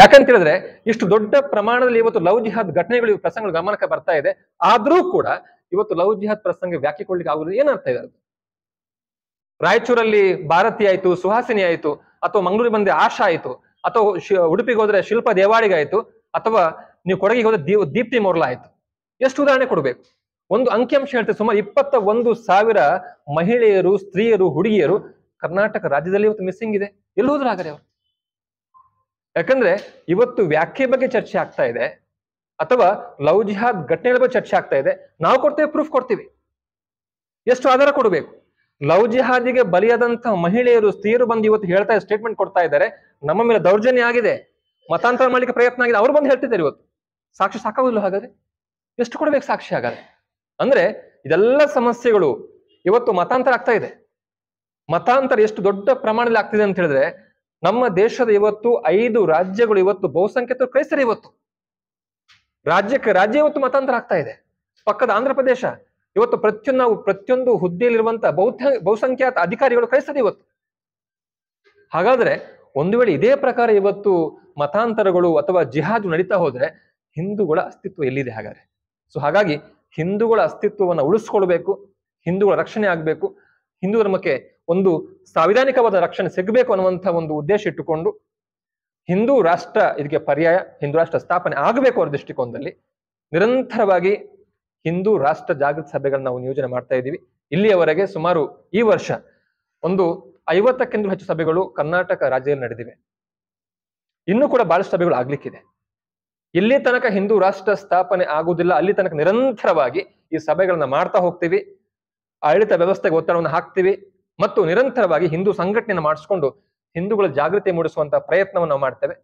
ಯಾಕಂತ ಹೇಳಿದ್ರೆ ಇಷ್ಟು ದೊಡ್ಡ ಪ್ರಮಾಣದಲ್ಲಿ ಇವತ್ತು ಲವ್ ಜಿಹಾದ್ ಘಟನೆಗಳು ಪ್ರಸಂಗಗಳು ಗಮನಕ್ಕೆ ಬರ್ತಾ ಇದೆ ಆದ್ರೂ ಕೂಡ ಇವತ್ತು ಲವ್ ಜಿಹಾದ್ ಪ್ರಸಂಗ ವ್ಯಾಖ್ಯಕೊಳ್ಳಿಕ್ಕೆ ಆಗುವುದು ಏನರ್ಥ ಇದೆ ರಾಯಚೂರಲ್ಲಿ ಭಾರತಿ ಆಯ್ತು ಸುಹಾಸಿನಿ ಆಯ್ತು ಅಥವಾ ಮಂಗಳೂರಿಗೆ ಬಂದೆ ಆಶಾ ಆಯ್ತು ಅಥವಾ ಉಡುಪಿಗೆ ಹೋದ್ರೆ ಶಿಲ್ಪ ದೇವಾಡಿಗಾಯಿತು ಅಥವಾ ನೀವು ಕೊಡಗಿಗೆ ಹೋದ್ರೆ ದೀ ದೀಪ್ತಿ ಮೊರ್ಲಾ ಆಯ್ತು ಎಷ್ಟು ಉದಾಹರಣೆ ಕೊಡಬೇಕು ಒಂದು ಅಂಕಿಅಂಶ ಹೇಳ್ತೀವಿ ಸುಮಾರು ಇಪ್ಪತ್ತ ಒಂದು ಸಾವಿರ ಮಹಿಳೆಯರು ಸ್ತ್ರೀಯರು ಹುಡುಗಿಯರು ಕರ್ನಾಟಕ ರಾಜ್ಯದಲ್ಲಿ ಇವತ್ತು ಮಿಸ್ಸಿಂಗ್ ಇದೆ ಎಲ್ಲೋದ್ರಾಗರೆ ಅವರು ಯಾಕಂದ್ರೆ ಇವತ್ತು ವ್ಯಾಖ್ಯೆ ಬಗ್ಗೆ ಚರ್ಚೆ ಆಗ್ತಾ ಇದೆ ಅಥವಾ ಲವ್ ಜಿಹಾದ್ ಘಟನೆಗಳ ಬಗ್ಗೆ ಚರ್ಚೆ ಆಗ್ತಾ ಇದೆ ನಾವು ಕೊಡ್ತೇವೆ ಪ್ರೂಫ್ ಕೊಡ್ತೀವಿ ಎಷ್ಟು ಆಧಾರ ಕೊಡಬೇಕು ಲವ್ ಜಿಹಾದಿಗೆ ಬಲಿಯಾದಂತಹ ಮಹಿಳೆಯರು ಸ್ತ್ರೀಯರು ಬಂದು ಇವತ್ತು ಹೇಳ್ತಾ ಸ್ಟೇಟ್ಮೆಂಟ್ ಕೊಡ್ತಾ ಇದ್ದಾರೆ ನಮ್ಮ ಮೇಲೆ ದೌರ್ಜನ್ಯ ಆಗಿದೆ ಮತಾಂತರ ಮಾಡ್ಲಿಕ್ಕೆ ಪ್ರಯತ್ನ ಆಗಿದೆ ಅವ್ರು ಬಂದು ಹೇಳ್ತಿದ್ದಾರೆ ಇವತ್ತು ಸಾಕ್ಷಿ ಸಾಕಾಗುದಿಲ್ಲ ಹಾಗಾದ್ರೆ ಎಷ್ಟು ಕೊಡಬೇಕು ಸಾಕ್ಷಿ ಹಾಗಾದ್ರೆ ಅಂದ್ರೆ ಇದೆಲ್ಲ ಸಮಸ್ಯೆಗಳು ಇವತ್ತು ಮತಾಂತರ ಆಗ್ತಾ ಇದೆ ಮತಾಂತರ ಎಷ್ಟು ದೊಡ್ಡ ಪ್ರಮಾಣದಲ್ಲಿ ಆಗ್ತಿದೆ ಅಂತ ಹೇಳಿದ್ರೆ ನಮ್ಮ ದೇಶದ ಇವತ್ತು ಐದು ರಾಜ್ಯಗಳು ಇವತ್ತು ಬಹುಸಂಖ್ಯಾತರು ಕ್ರೈಸ್ತರು ಇವತ್ತು ರಾಜ್ಯಕ್ಕೆ ರಾಜ್ಯ ಇವತ್ತು ಮತಾಂತರ ಆಗ್ತಾ ಇದೆ ಪಕ್ಕದ ಆಂಧ್ರ ಪ್ರದೇಶ ಇವತ್ತು ಪ್ರತಿಯೊಂದು ನಾವು ಪ್ರತಿಯೊಂದು ಹುದ್ದೆಯಲ್ಲಿರುವಂತಹ ಬೌದ್ಧ ಬಹುಸಂಖ್ಯಾತ ಅಧಿಕಾರಿಗಳು ಕ್ರೈಸ್ತರು ಇವತ್ತು ಹಾಗಾದ್ರೆ ಒಂದು ವೇಳೆ ಇದೇ ಪ್ರಕಾರ ಇವತ್ತು ಮತಾಂತರಗಳು ಅಥವಾ ಜಿಹಾದು ನಡೀತಾ ಹೋದ್ರೆ ಹಿಂದೂಗಳ ಅಸ್ತಿತ್ವ ಎಲ್ಲಿದೆ ಹಾಗಾದ್ರೆ ಸೊ ಹಾಗಾಗಿ ಹಿಂದೂಗಳ ಅಸ್ತಿತ್ವವನ್ನು ಉಳಿಸ್ಕೊಳ್ಬೇಕು ಹಿಂದೂಗಳ ರಕ್ಷಣೆ ಆಗಬೇಕು ಹಿಂದೂ ಧರ್ಮಕ್ಕೆ ಒಂದು ಸಾಂವಿಧಾನಿಕವಾದ ರಕ್ಷಣೆ ಸಿಗಬೇಕು ಅನ್ನುವಂಥ ಒಂದು ಉದ್ದೇಶ ಇಟ್ಟುಕೊಂಡು ಹಿಂದೂ ರಾಷ್ಟ್ರ ಇದಕ್ಕೆ ಪರ್ಯಾಯ ಹಿಂದೂ ರಾಷ್ಟ್ರ ಸ್ಥಾಪನೆ ಆಗಬೇಕು ಅವರ ದೃಷ್ಟಿಕೋನದಲ್ಲಿ ನಿರಂತರವಾಗಿ ಹಿಂದೂ ರಾಷ್ಟ್ರ ಜಾಗೃತಿ ಸಭೆಗಳನ್ನು ನಾವು ನಿಯೋಜನೆ ಮಾಡ್ತಾ ಇದ್ದೀವಿ ಇಲ್ಲಿಯವರೆಗೆ ಸುಮಾರು ಈ ವರ್ಷ ಒಂದು ಐವತ್ತಕ್ಕಿಂತ ಹೆಚ್ಚು ಸಭೆಗಳು ಕರ್ನಾಟಕ ರಾಜ್ಯದಲ್ಲಿ ನಡೆದಿವೆ ಇನ್ನೂ ಕೂಡ ಬಹಳಷ್ಟು ಸಭೆಗಳು ಆಗ್ಲಿಕ್ಕಿದೆ ಇಲ್ಲಿ ತನಕ ಹಿಂದೂ ರಾಷ್ಟ್ರ ಸ್ಥಾಪನೆ ಆಗುವುದಿಲ್ಲ ಅಲ್ಲಿ ತನಕ ನಿರಂತರವಾಗಿ ಈ ಸಭೆಗಳನ್ನ ಮಾಡ್ತಾ ಹೋಗ್ತೀವಿ ಆಡಳಿತ ವ್ಯವಸ್ಥೆಗೆ ಒತ್ತಡವನ್ನು ಹಾಕ್ತೀವಿ ಮತ್ತು ನಿರಂತರವಾಗಿ ಹಿಂದೂ ಸಂಘಟನೆಯನ್ನು ಮಾಡಿಸಿಕೊಂಡು ಹಿಂದೂಗಳ ಜಾಗೃತಿ ಮೂಡಿಸುವಂತಹ ಪ್ರಯತ್ನವನ್ನು ಮಾಡ್ತೇವೆ